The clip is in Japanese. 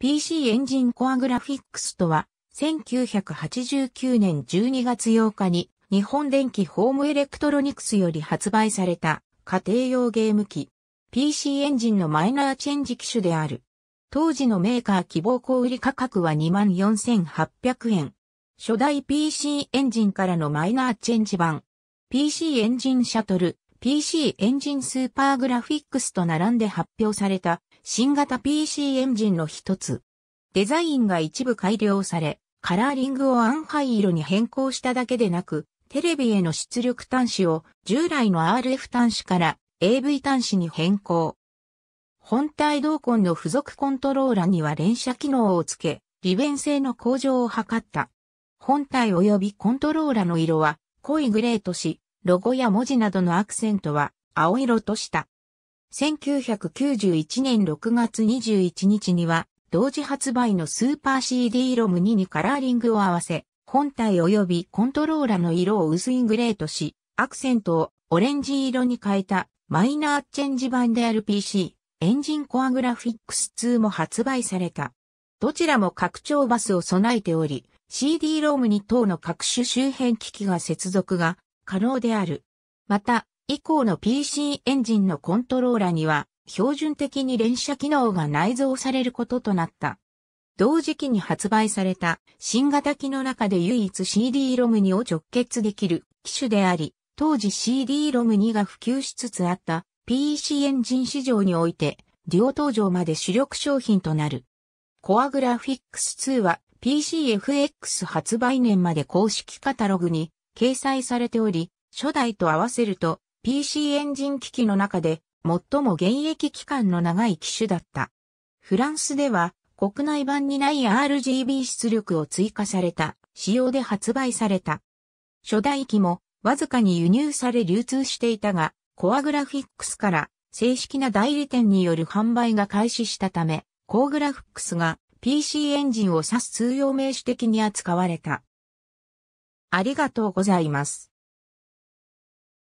PC エンジンコアグラフィックスとは、1989年12月8日に日本電機ホームエレクトロニクスより発売された家庭用ゲーム機。PC エンジンのマイナーチェンジ機種である。当時のメーカー希望小売価格は24,800円。初代 PC エンジンからのマイナーチェンジ版。PC エンジンシャトル、PC エンジンスーパーグラフィックスと並んで発表された新型 PC エンジンの一つ。デザインが一部改良され、カラーリングを暗灰色に変更しただけでなく、テレビへの出力端子を従来の RF 端子から AV 端子に変更。本体同梱の付属コントローラには連射機能をつけ、利便性の向上を図った。本体及びコントローラの色は濃いグレーとし、ロゴや文字などのアクセントは青色とした。1991年6月21日には、同時発売のスーパー CD ロム2にカラーリングを合わせ、本体及びコントローラの色を薄いグレーとし、アクセントをオレンジ色に変えたマイナーチェンジ版である PC、エンジンコアグラフィックス2も発売された。どちらも拡張バスを備えており、CD ロム2等の各種周辺機器が接続が可能である。また、以降の PC エンジンのコントローラには、標準的に連射機能が内蔵されることとなった。同時期に発売された新型機の中で唯一 CD-ROM2 を直結できる機種であり、当時 CD-ROM2 が普及しつつあった PC エンジン市場において、デュオ登場まで主力商品となる。コアグラフィックス2は PCFX 発売年まで公式カタログに掲載されており、初代と合わせると PC エンジン機器の中で最も現役期間の長い機種だった。フランスでは国内版にない RGB 出力を追加された仕様で発売された。初代機もわずかに輸入され流通していたが、コアグラフィックスから正式な代理店による販売が開始したため、コアグラフィックスが PC エンジンを指す通用名詞的に扱われた。ありがとうございます。